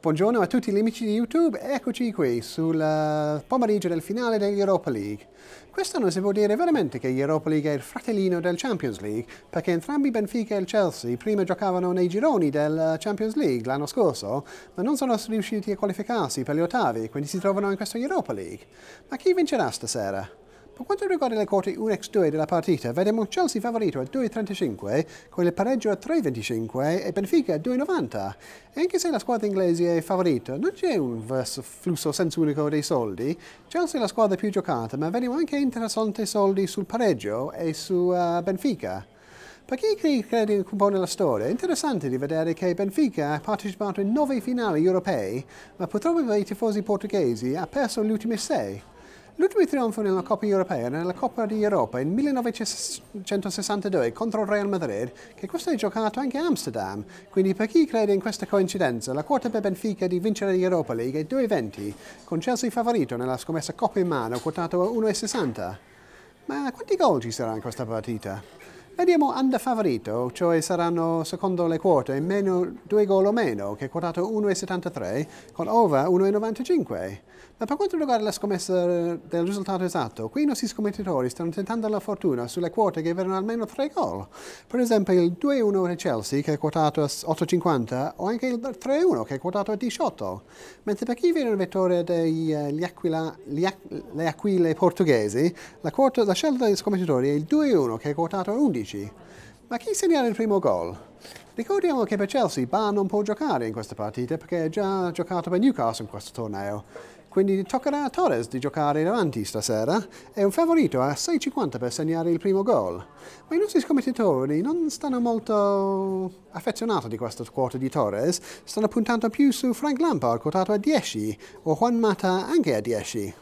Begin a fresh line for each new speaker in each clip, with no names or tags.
Buongiorno a tutti gli amici di YouTube, eccoci qui sul eh, pomeriggio del finale dell'Europa League. Quest'anno si può dire veramente che l'Europa League è il fratellino del Champions League, perché entrambi Benfica e il Chelsea prima giocavano nei gironi del Champions League l'anno scorso, ma non sono riusciti a qualificarsi per gli ottavi, quindi si trovano in questa Europa League. Ma chi vincerà stasera? Per quanto riguarda le quote 1x2 della partita, vediamo Chelsea favorito a 2,35 con il pareggio a 3,25 e Benfica a 2,90. E anche se la squadra inglese è favorita, non c'è un flusso senso unico dei soldi. Chelsea è la squadra più giocata, ma vediamo anche interessanti soldi sul pareggio e su uh, Benfica. Per chi crede un po' nella storia, è interessante di vedere che Benfica ha partecipato in nove finali europei, ma purtroppo per i tifosi portoghesi ha perso gli ultimi sei. L'ultimo trionfo nella Coppa Europea era nella Coppa di Europa nel 1962 contro il Real Madrid, che questo è giocato anche a Amsterdam, quindi per chi crede in questa coincidenza, la quota per Benfica di vincere l'Europa League è 2,20, con Chelsea favorito nella scommessa Coppa in mano quotato a 1,60. Ma quanti gol ci saranno in questa partita? Vediamo Favorito, cioè saranno secondo le quote meno 2 gol o meno, che è quotato 1,73, con over 1,95. Ma per quanto riguarda la scommessa del risultato esatto, qui i nostri scommettitori stanno tentando la fortuna sulle quote che vedono almeno 3 gol. Per esempio il 2-1 di Chelsea, che è quotato a 8,50, o anche il 3-1, che è quotato a 18. Mentre per chi viene una vettore degli eh, aquila, ac, le aquile portoghesi, la, quota, la scelta dei scommettitori è il 2-1, che è quotato a 11. 16. Ma chi segnala il primo gol? Ricordiamo che per Chelsea Ba non può giocare in questa partita perché ha già giocato per Newcastle in questo torneo. Quindi toccherà a Torres di giocare davanti stasera. È un favorito a 6,50 per segnare il primo gol. Ma i nostri scommettitori non stanno molto affezionati di questa quota di Torres. Stanno puntando più su Frank Lampard, quotato a 10, o Juan Mata anche a 10.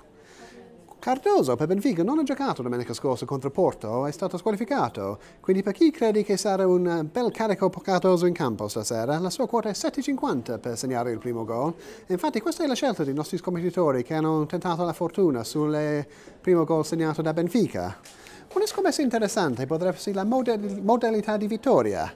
Cardoso per Benfica non ha giocato domenica scorsa contro Porto, è stato squalificato, quindi per chi crede che sarà un bel carico Cardoso in campo stasera, la sua quota è 7,50 per segnare il primo gol. Infatti questa è la scelta dei nostri scommettitori che hanno tentato la fortuna sul primo gol segnato da Benfica. Una scommessa interessante potrebbe essere la modalità di vittoria.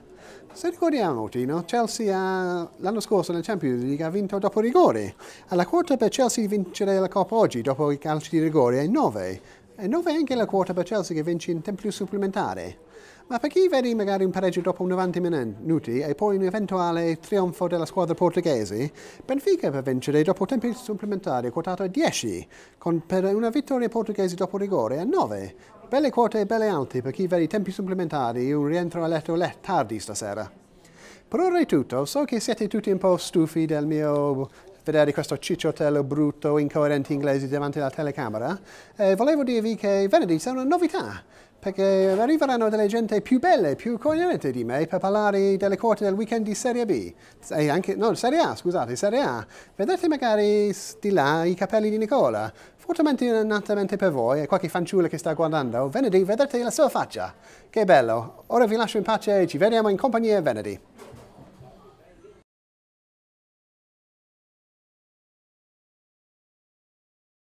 Se ricordiamoci, Tino, Chelsea ha, l'anno scorso nel Champions League ha vinto dopo rigore. La quota per Chelsea vincere la Coppa oggi dopo i calci di rigore è 9. E 9 è anche la quota per Chelsea che vince in tempo supplementare ma per chi vede magari un pareggio dopo 90 minuti e poi un eventuale trionfo della squadra portoghese, Benfica per vincere dopo tempi supplementari è quotato a 10, con per una vittoria portoghese dopo rigore a 9. Belle quote e belle alte per chi vede i tempi supplementari e un rientro a letto tardi stasera. Per ora è tutto, so che siete tutti un po' stufi del mio vedere questo cicciotello brutto, incoerente inglese davanti alla telecamera, eh, volevo dirvi che venerdì sarà una novità, perché arriveranno delle gente più belle, più cogliente di me per parlare delle corte del weekend di Serie B, e anche, no, Serie A, scusate, Serie A. Vedete magari di là i capelli di Nicola, fortemente fortunatamente per voi e qualche fanciulla che sta guardando, venerdì vedrete la sua faccia. Che bello, ora vi lascio in pace e ci vediamo in compagnia venerdì.